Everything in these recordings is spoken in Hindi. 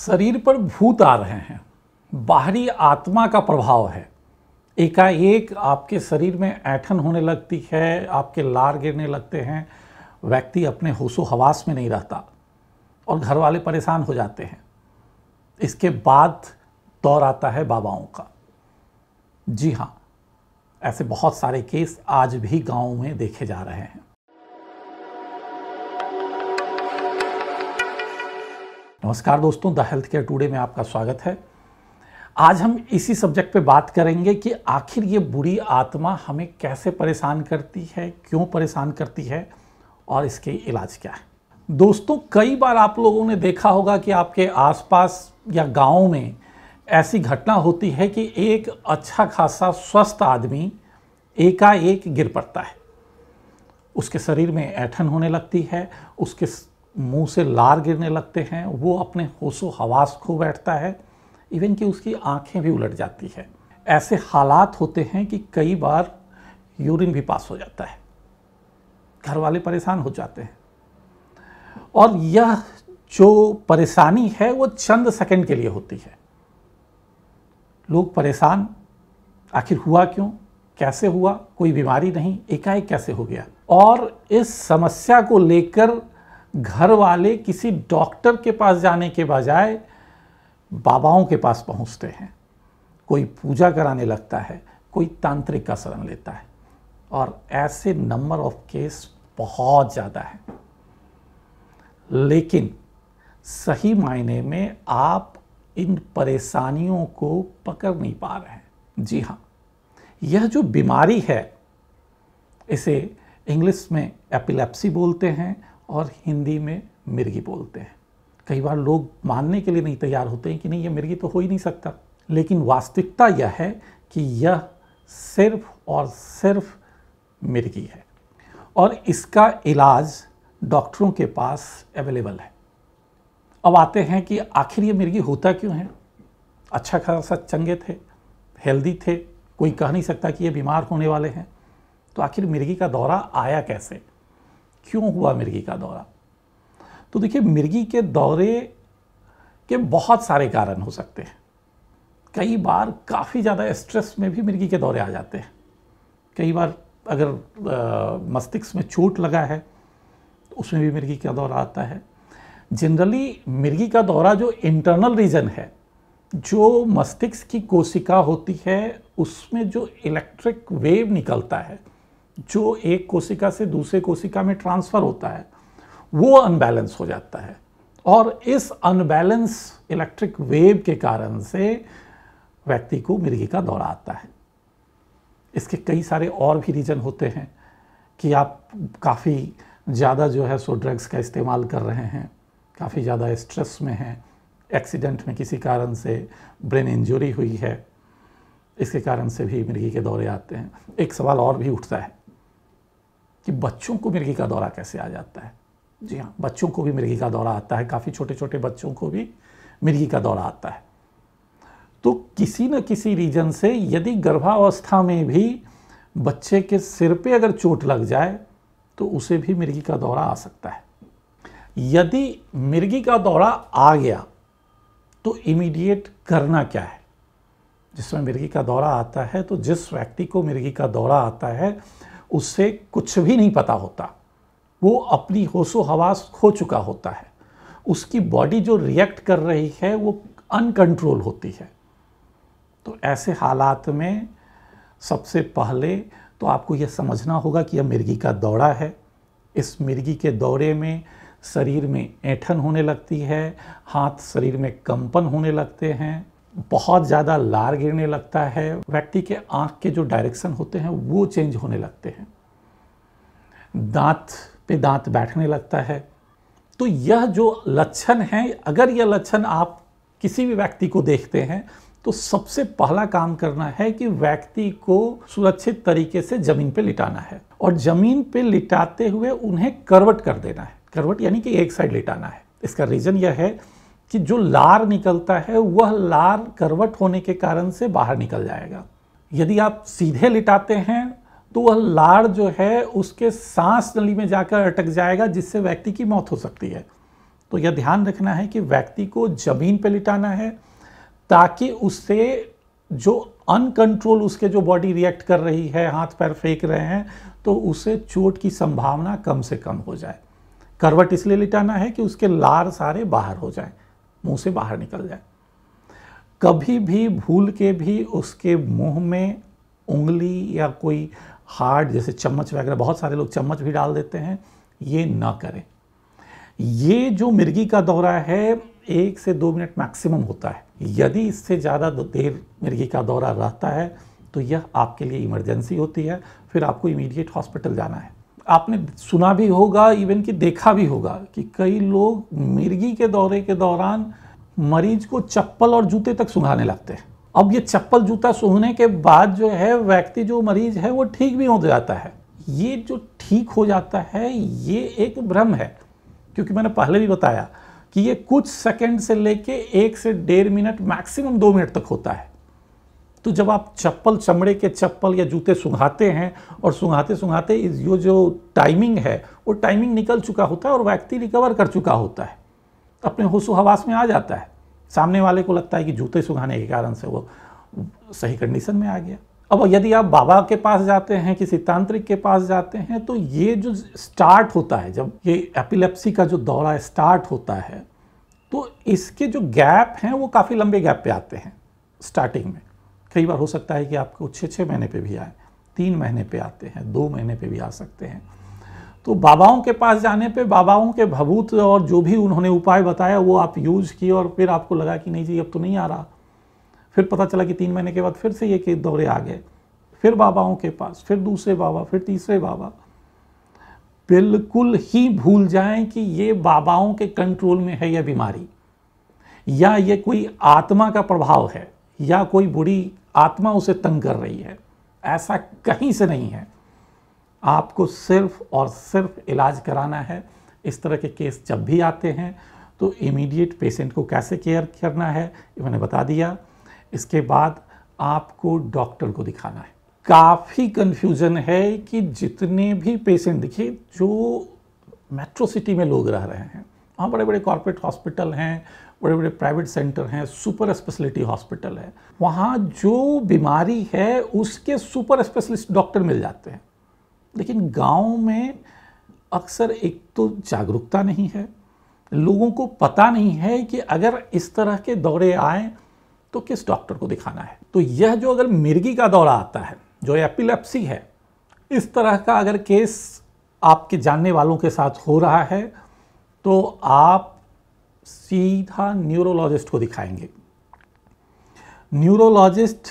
शरीर पर भूत आ रहे हैं बाहरी आत्मा का प्रभाव है एकाएक आपके शरीर में ऐठन होने लगती है आपके लार गिरने लगते हैं व्यक्ति अपने होशो हवास में नहीं रहता और घर वाले परेशान हो जाते हैं इसके बाद दौर आता है बाबाओं का जी हाँ ऐसे बहुत सारे केस आज भी गाँव में देखे जा रहे हैं नमस्कार दोस्तों द हेल्थ केयर टुडे में आपका स्वागत है आज हम इसी सब्जेक्ट पे बात करेंगे कि आखिर ये बुरी आत्मा हमें कैसे परेशान करती है क्यों परेशान करती है और इसके इलाज क्या है दोस्तों कई बार आप लोगों ने देखा होगा कि आपके आसपास या गाँव में ऐसी घटना होती है कि एक अच्छा खासा स्वस्थ आदमी एकाएक गिर पड़ता है उसके शरीर में ऐठन होने लगती है उसके मुंह से लार गिरने लगते हैं वो अपने होशो हवास खो बैठता है इवन कि उसकी आंखें भी उलट जाती है ऐसे हालात होते हैं कि कई बार यूरिन भी पास हो जाता है घर वाले परेशान हो जाते हैं और यह जो परेशानी है वो चंद सेकंड के लिए होती है लोग परेशान आखिर हुआ क्यों कैसे हुआ कोई बीमारी नहीं एकाएक कैसे हो गया और इस समस्या को लेकर घर वाले किसी डॉक्टर के पास जाने के बजाय बाबाओं के पास पहुंचते हैं कोई पूजा कराने लगता है कोई तांत्रिक का शरण लेता है और ऐसे नंबर ऑफ केस बहुत ज़्यादा है लेकिन सही मायने में आप इन परेशानियों को पकड़ नहीं पा रहे हैं जी हाँ यह जो बीमारी है इसे इंग्लिश में एपिलेप्सी बोलते हैं और हिंदी में मिर्गी बोलते हैं कई बार लोग मानने के लिए नहीं तैयार होते हैं कि नहीं ये मिर्गी तो हो ही नहीं सकता लेकिन वास्तविकता यह है कि यह सिर्फ और सिर्फ मिर्गी है और इसका इलाज डॉक्टरों के पास अवेलेबल है अब आते हैं कि आखिर ये मिर्गी होता क्यों है अच्छा खासा चंगे थे हेल्दी थे कोई कह नहीं सकता कि ये बीमार होने वाले हैं तो आखिर मिर्गी का दौरा आया कैसे क्यों हुआ मिर्गी का दौरा तो देखिए मिर्गी के दौरे के बहुत सारे कारण हो सकते हैं कई बार काफ़ी ज़्यादा स्ट्रेस में भी मिर्गी के दौरे आ जाते हैं कई बार अगर मस्तिष्क में चोट लगा है तो उसमें भी मिर्गी का दौरा आता है जनरली मिर्गी का दौरा जो इंटरनल रीजन है जो मस्तिष्क की कोशिका होती है उसमें जो इलेक्ट्रिक वेव निकलता है जो एक कोशिका से दूसरे कोशिका में ट्रांसफ़र होता है वो अनबैलेंस हो जाता है और इस अनबैलेंस इलेक्ट्रिक वेव के कारण से व्यक्ति को मिर्गी का दौरा आता है इसके कई सारे और भी रीज़न होते हैं कि आप काफ़ी ज़्यादा जो है सो ड्रग्स का इस्तेमाल कर रहे हैं काफ़ी ज़्यादा स्ट्रेस में हैं एक्सीडेंट में किसी कारण से ब्रेन इंजरी हुई है इसके कारण से भी मिर्गी के दौरे आते हैं एक सवाल और भी उठता है कि बच्चों को मिर्गी का दौरा कैसे आ जाता है जी हाँ बच्चों को भी मिर्गी का दौरा आता है काफ़ी छोटे छोटे बच्चों को भी मिर्गी का दौरा आता है तो किसी न किसी रीजन से यदि गर्भावस्था में भी बच्चे के सिर पे अगर चोट लग जाए तो उसे भी मिर्गी का दौरा आ सकता है यदि मिर्गी का दौरा आ गया तो इमीडिएट करना क्या है जिसमें मिर्गी का दौरा आता है तो जिस व्यक्ति को मिर्गी का दौरा आता है उससे कुछ भी नहीं पता होता वो अपनी होशो हवास खो चुका होता है उसकी बॉडी जो रिएक्ट कर रही है वो अनकंट्रोल होती है तो ऐसे हालात में सबसे पहले तो आपको यह समझना होगा कि यह मिर्गी का दौरा है इस मिर्गी के दौरे में शरीर में ऐठन होने लगती है हाथ शरीर में कंपन होने लगते हैं बहुत ज़्यादा लार गिरने लगता है व्यक्ति के आँख के जो डायरेक्शन होते हैं वो चेंज होने लगते हैं दांत पे दांत बैठने लगता है तो यह जो लक्षण है अगर यह लक्षण आप किसी भी व्यक्ति को देखते हैं तो सबसे पहला काम करना है कि व्यक्ति को सुरक्षित तरीके से जमीन पे लिटाना है और जमीन पे लिटाते हुए उन्हें करवट कर देना है करवट यानी कि एक साइड लिटाना है इसका रीज़न यह है कि जो लार निकलता है वह लार करवट होने के कारण से बाहर निकल जाएगा यदि आप सीधे लिटाते हैं तो वह लार जो है उसके सांस नली में जाकर अटक जाएगा जिससे व्यक्ति की मौत हो सकती है तो यह ध्यान रखना है कि व्यक्ति को जमीन पर लिटाना है ताकि उससे जो अनकंट्रोल उसके जो बॉडी रिएक्ट कर रही है हाथ पैर फेंक रहे हैं तो उसे चोट की संभावना कम से कम हो जाए करवट इसलिए लिटाना है कि उसके लार सारे बाहर हो जाए मुंह से बाहर निकल जाए कभी भी भूल के भी उसके मुंह में उंगली या कोई हार्ड जैसे चम्मच वगैरह बहुत सारे लोग चम्मच भी डाल देते हैं ये ना करें ये जो मिर्गी का दौरा है एक से दो मिनट मैक्सिमम होता है यदि इससे ज़्यादा देर मिर्गी का दौरा रहता है तो यह आपके लिए इमरजेंसी होती है फिर आपको इमीडिएट हॉस्पिटल जाना है आपने सुना भी होगा इवन कि देखा भी होगा कि कई लोग मिर्गी के दौरे के दौरान मरीज को चप्पल और जूते तक सुंघाने लगते हैं अब ये चप्पल जूता सुहने के बाद जो है व्यक्ति जो मरीज है वो ठीक भी हो जाता है ये जो ठीक हो जाता है ये एक भ्रम है क्योंकि मैंने पहले भी बताया कि ये कुछ सेकंड से लेके एक से डेढ़ मिनट मैक्सिमम दो मिनट तक होता है तो जब आप चप्पल चमड़े के चप्पल या जूते सुंघाते हैं और सुंघाते सुंघाते ये जो टाइमिंग है वो टाइमिंग निकल चुका होता है और व्यक्ति रिकवर कर चुका होता है अपने होशो हवास में आ जाता है सामने वाले को लगता है कि जूते सुंघाने के कारण से वो सही कंडीशन में आ गया अब यदि आप बाबा के पास जाते हैं किसी तांत्रिक के पास जाते हैं तो ये जो स्टार्ट होता है जब ये एपिलेप्सी का जो दौरा स्टार्ट होता है तो इसके जो गैप हैं वो काफ़ी लंबे गैप पे आते हैं स्टार्टिंग में कई बार हो सकता है कि आपको छः छः महीने पे भी आए तीन महीने पे आते हैं दो महीने पे भी आ सकते हैं तो बाबाओं के पास जाने पे बाबाओं के भभूत और जो भी उन्होंने उपाय बताया वो आप यूज़ किए और फिर आपको लगा कि नहीं जी अब तो नहीं आ रहा फिर पता चला कि तीन महीने के बाद फिर से ये के दौरे आ गए फिर बाबाओं के पास फिर दूसरे बाबा फिर तीसरे बाबा बिल्कुल ही भूल जाएं कि ये बाबाओं के कंट्रोल में है यह बीमारी या ये कोई आत्मा का प्रभाव है या कोई बुरी आत्मा उसे तंग कर रही है ऐसा कहीं से नहीं है आपको सिर्फ और सिर्फ इलाज कराना है इस तरह के केस जब भी आते हैं तो इमीडिएट पेशेंट को कैसे केयर करना है मैंने बता दिया इसके बाद आपको डॉक्टर को दिखाना है काफ़ी कन्फ्यूज़न है कि जितने भी पेशेंट देखिए जो मेट्रो सिटी में लोग रह रहे हैं वहाँ बड़े बड़े कॉरपोरेट हॉस्पिटल हैं बड़े बड़े प्राइवेट सेंटर हैं सुपर स्पेशलिटी हॉस्पिटल है वहाँ जो बीमारी है उसके सुपर स्पेशलिस्ट डॉक्टर मिल जाते हैं लेकिन गाँव में अक्सर एक तो जागरूकता नहीं है लोगों को पता नहीं है कि अगर इस तरह के दौरे आए तो किस डॉक्टर को दिखाना है तो यह जो अगर मिर्गी का दौरा आता है जो एपिलेप्सी है इस तरह का अगर केस आपके जानने वालों के साथ हो रहा है तो आप सीधा न्यूरोलॉजिस्ट को दिखाएंगे न्यूरोलॉजिस्ट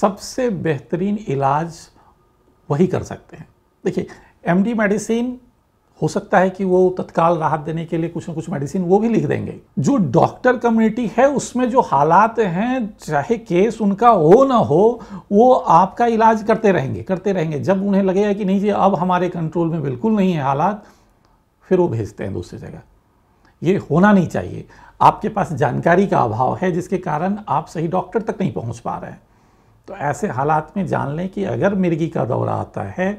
सबसे बेहतरीन इलाज वही कर सकते हैं देखिए एमडी मेडिसिन हो सकता है कि वो तत्काल राहत देने के लिए कुछ ना कुछ मेडिसिन वो भी लिख देंगे जो डॉक्टर कम्युनिटी है उसमें जो हालात हैं चाहे केस उनका हो ना हो वो आपका इलाज करते रहेंगे करते रहेंगे जब उन्हें लगेगा कि नहीं जी अब हमारे कंट्रोल में बिल्कुल नहीं है हालात फिर वो भेजते हैं दूसरी जगह ये होना नहीं चाहिए आपके पास जानकारी का अभाव है जिसके कारण आप सही डॉक्टर तक नहीं पहुंच पा रहे हैं तो ऐसे हालात में जान लें कि अगर मिर्गी का दौरा आता है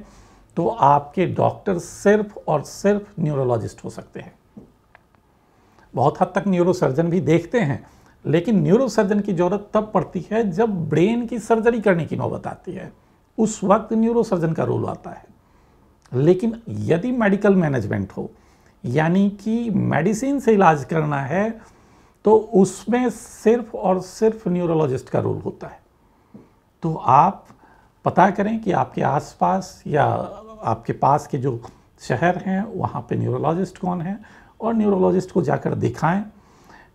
तो आपके डॉक्टर सिर्फ और सिर्फ न्यूरोलॉजिस्ट हो सकते हैं बहुत हद तक न्यूरोसर्जन भी देखते हैं लेकिन न्यूरोसर्जन की ज़रूरत तब पड़ती है जब ब्रेन की सर्जरी करने की नौबत आती है उस वक्त न्यूरोसर्जन का रोल आता है लेकिन यदि मेडिकल मैनेजमेंट हो यानी कि मेडिसिन से इलाज करना है तो उसमें सिर्फ और सिर्फ न्यूरोलॉजिस्ट का रोल होता है तो आप पता करें कि आपके आसपास या आपके पास के जो शहर हैं वहाँ पे न्यूरोलॉजिस्ट कौन है और न्यूरोलॉजिस्ट को जाकर दिखाएं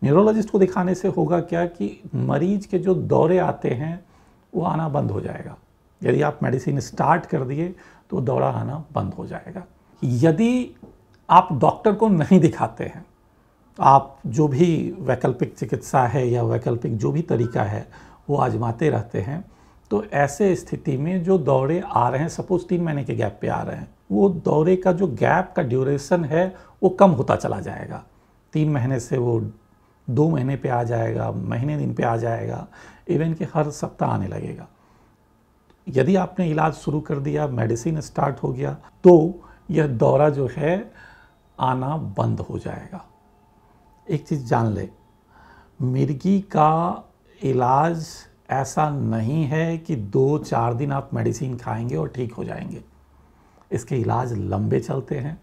न्यूरोलॉजिस्ट को दिखाने से होगा क्या कि मरीज के जो दौरे आते हैं वो आना बंद हो जाएगा यदि आप मेडिसिन स्टार्ट कर दिए तो दौरा आना बंद हो जाएगा यदि आप डॉक्टर को नहीं दिखाते हैं आप जो भी वैकल्पिक चिकित्सा है या वैकल्पिक जो भी तरीका है वो आजमाते रहते हैं तो ऐसे स्थिति में जो दौरे आ रहे हैं सपोज तीन महीने के गैप पे आ रहे हैं वो दौरे का जो गैप का ड्यूरेशन है वो कम होता चला जाएगा तीन महीने से वो दो महीने पे आ जाएगा महीने दिन पे आ जाएगा इवन कि हर सप्ताह आने लगेगा यदि आपने इलाज शुरू कर दिया मेडिसिन स्टार्ट हो गया तो यह दौरा जो है आना बंद हो जाएगा एक चीज़ जान ले मिर्गी का इलाज ऐसा नहीं है कि दो चार दिन आप मेडिसिन खाएंगे और ठीक हो जाएंगे इसके इलाज लंबे चलते हैं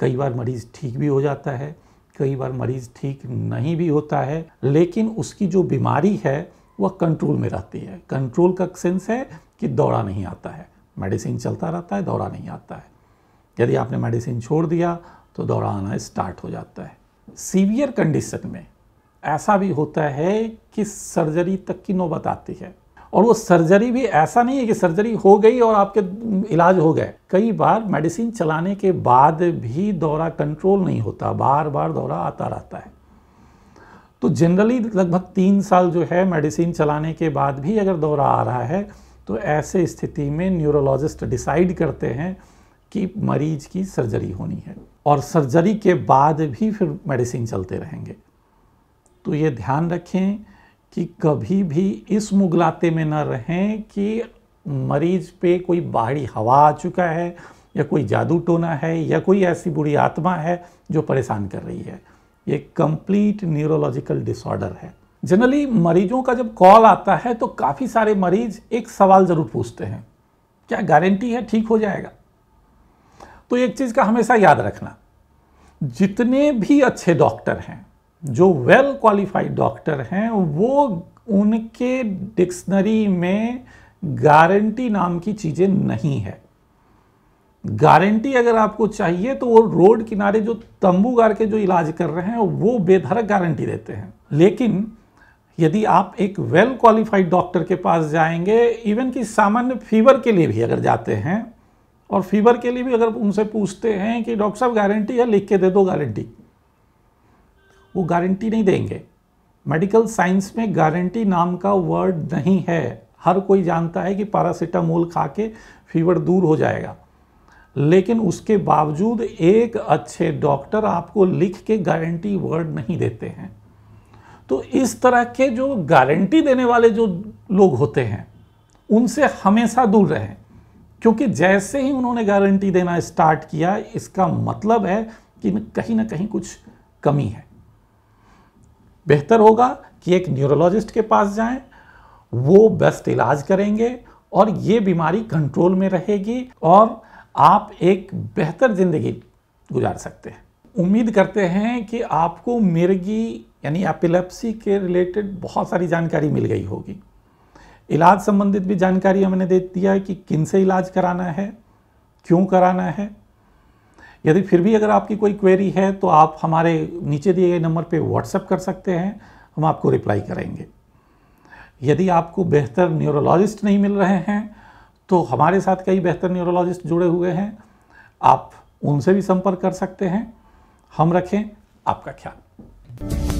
कई बार मरीज़ ठीक भी हो जाता है कई बार मरीज़ ठीक नहीं भी होता है लेकिन उसकी जो बीमारी है वह कंट्रोल में रहती है कंट्रोल का सेंस है कि दौड़ा नहीं आता है मेडिसिन चलता रहता है दौड़ा नहीं आता है यदि आपने मेडिसिन छोड़ दिया तो दौरा आना स्टार्ट हो जाता है सीवियर कंडीशन में ऐसा भी होता है कि सर्जरी तक की नौबत आती है और वो सर्जरी भी ऐसा नहीं है कि सर्जरी हो गई और आपके इलाज हो गए कई बार मेडिसिन चलाने के बाद भी दौरा कंट्रोल नहीं होता बार बार दौरा आता रहता है तो जनरली लगभग तीन साल जो है मेडिसिन चलाने के बाद भी अगर दौरा आ रहा है तो ऐसे स्थिति में न्यूरोलॉजिस्ट डिसाइड करते हैं कि मरीज की सर्जरी होनी है और सर्जरी के बाद भी फिर मेडिसिन चलते रहेंगे तो ये ध्यान रखें कि कभी भी इस मुगलाते में न रहें कि मरीज पे कोई बाहरी हवा आ चुका है या कोई जादू टोना है या कोई ऐसी बुरी आत्मा है जो परेशान कर रही है ये कंप्लीट न्यूरोलॉजिकल डिसऑर्डर है जनरली मरीजों का जब कॉल आता है तो काफ़ी सारे मरीज एक सवाल ज़रूर पूछते हैं क्या गारंटी है ठीक हो जाएगा तो एक चीज़ का हमेशा याद रखना जितने भी अच्छे डॉक्टर हैं जो वेल क्वालिफाइड डॉक्टर हैं वो उनके डिक्शनरी में गारंटी नाम की चीज़ें नहीं है गारंटी अगर आपको चाहिए तो वो रोड किनारे जो तंबू गार के जो इलाज कर रहे हैं वो बेधरक गारंटी देते हैं लेकिन यदि आप एक वेल क्वालिफाइड डॉक्टर के पास जाएंगे इवन कि सामान्य फीवर के लिए भी अगर जाते हैं और फीवर के लिए भी अगर उनसे पूछते हैं कि डॉक्टर साहब गारंटी है लिख के दे दो गारंटी वो गारंटी नहीं देंगे मेडिकल साइंस में गारंटी नाम का वर्ड नहीं है हर कोई जानता है कि पैरासीटामोल खा के फीवर दूर हो जाएगा लेकिन उसके बावजूद एक अच्छे डॉक्टर आपको लिख के गारंटी वर्ड नहीं देते हैं तो इस तरह के जो गारंटी देने वाले जो लोग होते हैं उनसे हमेशा दूर रहें क्योंकि जैसे ही उन्होंने गारंटी देना स्टार्ट किया इसका मतलब है कि कहीं ना कहीं कुछ कमी है बेहतर होगा कि एक न्यूरोलॉजिस्ट के पास जाएं वो बेस्ट इलाज करेंगे और ये बीमारी कंट्रोल में रहेगी और आप एक बेहतर ज़िंदगी गुजार सकते हैं उम्मीद करते हैं कि आपको मिर्गी यानी एपिलेप्सी के रिलेटेड बहुत सारी जानकारी मिल गई होगी इलाज संबंधित भी जानकारी हमने दे दिया है कि किन से इलाज कराना है क्यों कराना है यदि फिर भी अगर आपकी कोई क्वेरी है तो आप हमारे नीचे दिए गए नंबर पे व्हाट्सएप कर सकते हैं हम आपको रिप्लाई करेंगे यदि आपको बेहतर न्यूरोलॉजिस्ट नहीं मिल रहे हैं तो हमारे साथ कई बेहतर न्यूरोलॉजिस्ट जुड़े हुए हैं आप उनसे भी संपर्क कर सकते हैं हम रखें आपका ख्याल